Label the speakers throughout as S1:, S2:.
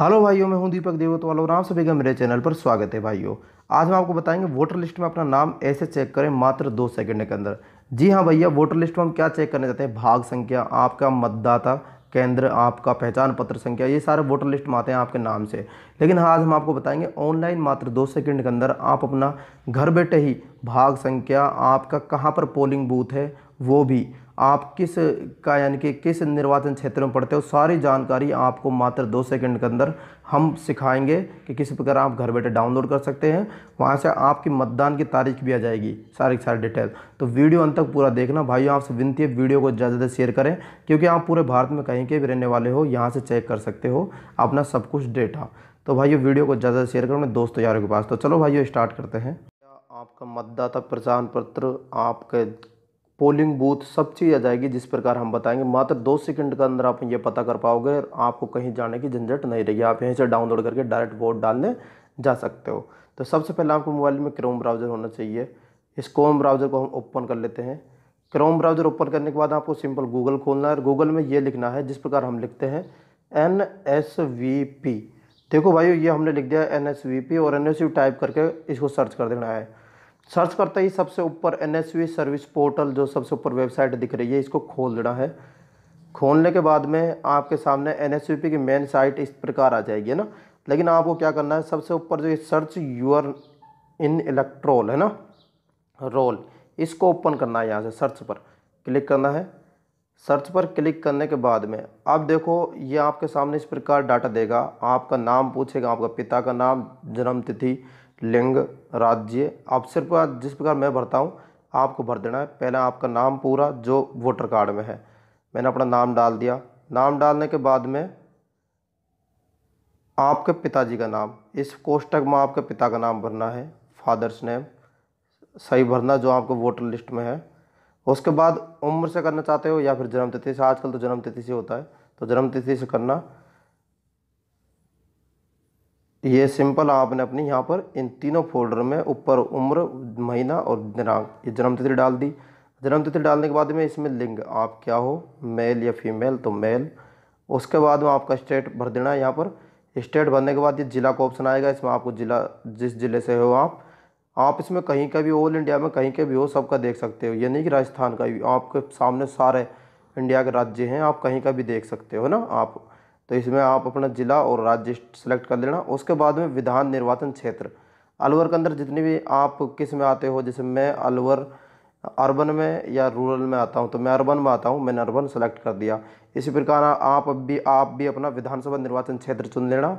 S1: hello भाइयों मैं हूं दीपक देवतवाल तो और राम सभी का मेरे चैनल पर स्वागत है भाइयों आज हम आपको बताएंगे वोटर लिस्ट में अपना नाम ऐसे चेक करें मात्र दो सेकंड के अंदर जी हाँ भैया वोटर लिस्ट में हम क्या चेक करने जाते हैं भाग संख्या आपका मतदाता केंद्र आपका पहचान पत्र संख्या ये सारे वोटर लिस्ट में आते हैं आपके नाम से लेकिन हाँ, आज हम आपको बताएंगे ऑनलाइन मात्र दो सेकंड के अंदर आप अपना घर बैठे ही भाग संख्या आपका कहाँ पर पोलिंग बूथ है वो भी आप किस का यानी कि किस निर्वाचन क्षेत्र में पढ़ते हो सारी जानकारी आपको मात्र दो सेकंड के अंदर हम सिखाएंगे कि किस प्रकार आप घर बैठे डाउनलोड कर सकते हैं वहाँ से आपकी मतदान की तारीख भी आ जाएगी सारी सारी डिटेल तो वीडियो अंत तक पूरा देखना भाइयों आपसे विनती है वीडियो को ज़्यादा से शेयर करें क्योंकि आप पूरे भारत में कहीं के भी रहने वाले हो यहाँ से चेक कर सकते हो अपना सब कुछ डेटा तो भाइयों वीडियो को ज़्यादा से शेयर करो मैं दोस्तों यारों के पास तो चलो भाइयों स्टार्ट करते हैं आपका मतदाता पहचान पत्र आपके पोलिंग बूथ सब चीज़ आ जाएगी जिस प्रकार हम बताएंगे मात्र दो सेकंड के अंदर आप ये पता कर पाओगे और आपको कहीं जाने की झंझट नहीं रहेगी आप यहीं से डाउनलोड करके डायरेक्ट वोट डालने जा सकते हो तो सबसे पहले आपको मोबाइल में क्रोम ब्राउज़र होना चाहिए इस क्रोम ब्राउज़र को हम ओपन कर लेते हैं क्रोम ब्राउज़र ओपन करने के बाद आपको सिंपल गूगल खोलना है और गूगल में ये लिखना है जिस प्रकार हम लिखते हैं एन एस वी पी देखो भाई ये हमने लिख दिया एन एस वी पी और एन एस यू टाइप करके इसको सर्च कर देना है सर्च करते ही सबसे ऊपर एन सर्विस पोर्टल जो सबसे ऊपर वेबसाइट दिख रही है इसको खोल देना है खोलने के बाद में आपके सामने एन की मेन साइट इस प्रकार आ जाएगी है ना लेकिन आपको क्या करना है सबसे ऊपर जो सर्च यूर इन इलेक्ट्रोल है ना रोल इसको ओपन करना है यहाँ से सर्च पर क्लिक करना है सर्च पर क्लिक करने के बाद में अब देखो ये आपके सामने इस प्रकार डाटा देगा आपका नाम पूछेगा आपका पिता का नाम जन्म तिथि लिंग राज्य आप सिर्फ जिस प्रकार मैं भरता हूँ आपको भर देना है पहला आपका नाम पूरा जो वोटर कार्ड में है मैंने अपना नाम डाल दिया नाम डालने के बाद में आपके पिताजी का नाम इस कोष्टक में आपके पिता का नाम भरना है फादर्स नेम सही भरना जो आपको वोटर लिस्ट में है उसके बाद उम्र से करना चाहते हो या फिर जन्म तिथि से आजकल तो जन्मतिथि से होता है तो जन्मतिथि से करना ये सिंपल आपने अपनी यहाँ पर इन तीनों फोल्डर में ऊपर उम्र महीना और दिनांक ये जन्म तिथि डाल दी जन्मतिथि डालने के बाद में इसमें लिंग आप क्या हो मेल या फीमेल तो मेल उसके बाद में आपका स्टेट भर देना है यहाँ पर स्टेट भरने के बाद ये ज़िला का ऑप्शन आएगा इसमें आपको ज़िला जिस ज़िले से हो आप आप इसमें कहीं का भी ऑल इंडिया में कहीं के भी हो सबका देख सकते हो यानी कि राजस्थान का भी आपके सामने सारे इंडिया के राज्य हैं आप कहीं का भी देख सकते हो ना आप तो इसमें आप अपना ज़िला और राज्य सेलेक्ट कर लेना उसके बाद में विधान निर्वाचन क्षेत्र अलवर के अंदर जितने भी आप किस में आते हो जैसे मैं अलवर अर्बन में या रूरल में आता हूँ तो मैं अर्बन में आता हूँ मैंने अर्बन सेलेक्ट कर दिया इसी प्रकार आप भी आप भी अपना विधानसभा निर्वाचन क्षेत्र चुन लेना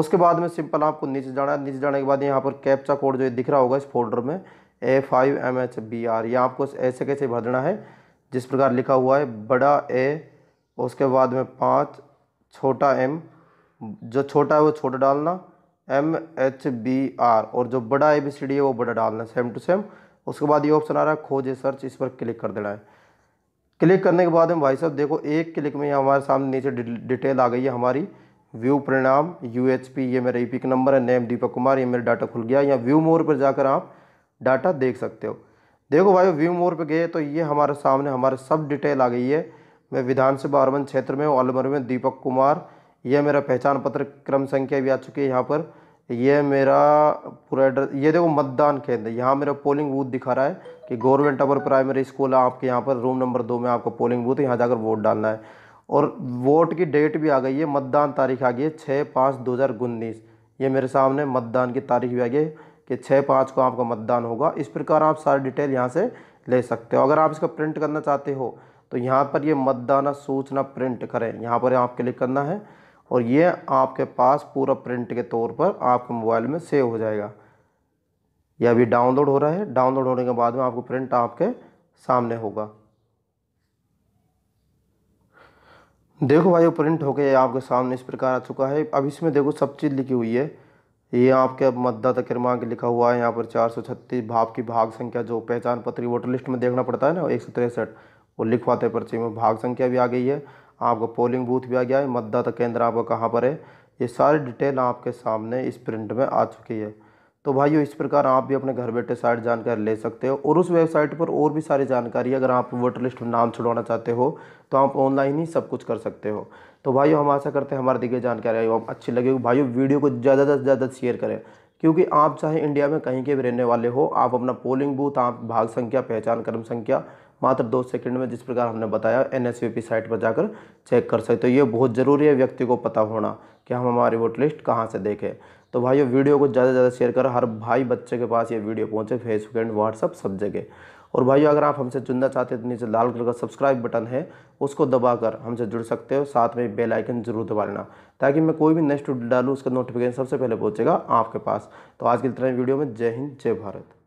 S1: उसके बाद में सिंपल आपको नीचे जाना है नीचे जाने के बाद यहाँ पर कैप्चा कोड जो दिख रहा होगा इस फोल्डर में A five M H B R ये आपको ऐसे कैसे भर देना है जिस प्रकार लिखा हुआ है बड़ा ए उसके बाद में पाँच छोटा एम जो छोटा है वो छोटा डालना एम एच बी आर और जो बड़ा ए बी सी डी है वो बड़ा डालना सेम टू सेम उसके बाद ये ऑप्शन आ रहा है खोजे सर्च इस पर क्लिक कर देना है क्लिक करने के बाद में भाई साहब देखो एक क्लिक में हमारे सामने नीचे डिटेल आ गई है हमारी व्यू परिणाम यू एच पी ये मेरा ई पी का नंबर है नेम दीपक कुमार ये मेरा डाटा खुल गया या व्यू मोर पर जाकर आप डाटा देख सकते हो देखो भाई व्यू मोर पर गए तो ये हमारे सामने हमारे सब डिटेल आ गई है मैं विधानसभा अरबन क्षेत्र में हूँ अलमर में दीपक कुमार यह मेरा पहचान पत्र क्रम संख्या भी आ चुकी है यहाँ पर यह मेरा पूरा एड्रेस ये देखो मतदान केंद्र यहाँ मेरा पोलिंग बूथ दिखा रहा है कि गवर्नमेंट अपर प्राइमरी स्कूल है आपके यहाँ पर रूम नंबर दो में आपका पोलिंग बूथ यहाँ जाकर वोट डालना है और वोट की डेट भी आ गई है मतदान तारीख आ गई है छः पाँच दो हज़ार उन्नीस ये मेरे सामने मतदान की तारीख भी आ गई कि छः पाँच को आपका मतदान होगा इस प्रकार आप सारी डिटेल यहाँ से ले सकते हो अगर आप इसका प्रिंट करना चाहते हो तो यहाँ पर ये मतदाना सूचना प्रिंट करें यहाँ पर आप क्लिक करना है और ये आपके पास पूरा प्रिंट के तौर पर आपके मोबाइल में सेव हो जाएगा यह अभी डाउनलोड हो रहा है डाउनलोड होने के बाद में आपको प्रिंट आपके सामने होगा देखो भाई वो प्रिंट होके आपके सामने इस प्रकार आ चुका है अब इसमें देखो सब चीज़ लिखी हुई है ये आपके अब मतदाता क्रमांक लिखा हुआ है यहाँ पर चार सौ छत्तीस भाप की भाग संख्या जो पहचान पत्र वोटर लिस्ट में देखना पड़ता है ना एक सौ तिरसठ वो लिखवाते पर्ची में भाग संख्या भी आ गई है आपका पोलिंग बूथ भी आ गया है मतदाता केंद्र आपका कहाँ पर है ये सारी डिटेल आपके सामने इस प्रिंट में आ चुकी है तो भाइयों इस प्रकार आप भी अपने घर बैठे सारी जानकारी ले सकते हो और उस वेबसाइट पर और भी सारी जानकारी अगर आप वोटर लिस्ट में नाम छुड़वाना चाहते हो तो आप ऑनलाइन ही सब कुछ कर सकते हो तो भाइयों हम आशा करते हैं हमारी दी गई जानकारी अच्छी लगेगी भाइयों वीडियो को ज़्यादा से ज़्यादा शेयर करें क्योंकि आप चाहे इंडिया में कहीं के भी रहने वाले हो आप अपना पोलिंग बूथ आप भाग संख्या पहचान क्रम संख्या मात्र दो सेकंड में जिस प्रकार हमने बताया एन साइट पर जाकर चेक कर सकते हो ये बहुत ज़रूरी है व्यक्ति को पता होना कि हम हमारी वोट लिस्ट कहाँ से देखें तो भाई वीडियो को ज़्यादा से ज़्यादा शेयर कर हर भाई बच्चे के पास ये वीडियो पहुँचे फेसबुक एंड व्हाट्सअप सब जगह और भाइयों अगर आप हमसे जुड़ना चाहते हैं तो नीचे लाल कलर का सब्सक्राइब बटन है उसको दबाकर हमसे जुड़ सकते हो साथ में बेल आइकन जरूर दबा लेना ताकि मैं कोई भी नेक्स्ट वीडियो डालूँ उसका नोटिफिकेशन सबसे पहले पहुँचेगा आपके पास तो आज की तरह वीडियो में जय हिंद जय भारत